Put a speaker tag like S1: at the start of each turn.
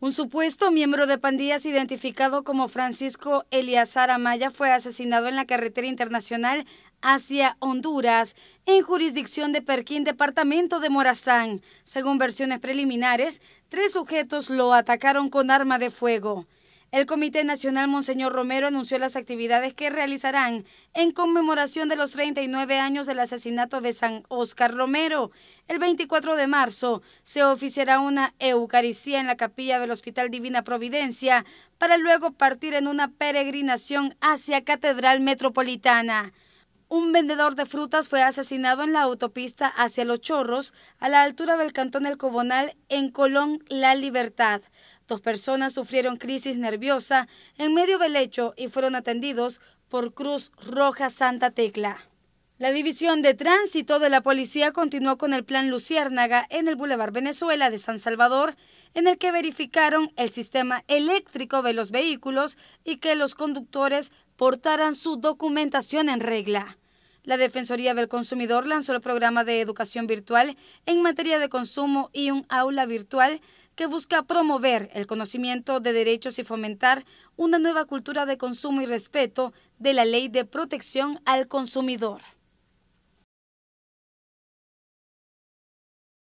S1: Un supuesto miembro de pandillas identificado como Francisco Eliazar Amaya fue asesinado en la carretera internacional hacia Honduras, en jurisdicción de Perquín, departamento de Morazán. Según versiones preliminares, tres sujetos lo atacaron con arma de fuego. El Comité Nacional Monseñor Romero anunció las actividades que realizarán en conmemoración de los 39 años del asesinato de San Oscar Romero. El 24 de marzo se oficiará una Eucaristía en la capilla del Hospital Divina Providencia para luego partir en una peregrinación hacia Catedral Metropolitana. Un vendedor de frutas fue asesinado en la autopista hacia Los Chorros, a la altura del cantón El Cobonal, en Colón, La Libertad. Dos personas sufrieron crisis nerviosa en medio del hecho y fueron atendidos por Cruz Roja Santa Tecla. La División de Tránsito de la Policía continuó con el plan Luciérnaga en el Boulevard Venezuela de San Salvador, en el que verificaron el sistema eléctrico de los vehículos y que los conductores portaran su documentación en regla. La Defensoría del Consumidor lanzó el programa de educación virtual en materia de consumo y un aula virtual que busca promover el conocimiento de derechos y fomentar una nueva cultura de consumo y respeto de la ley de protección al consumidor.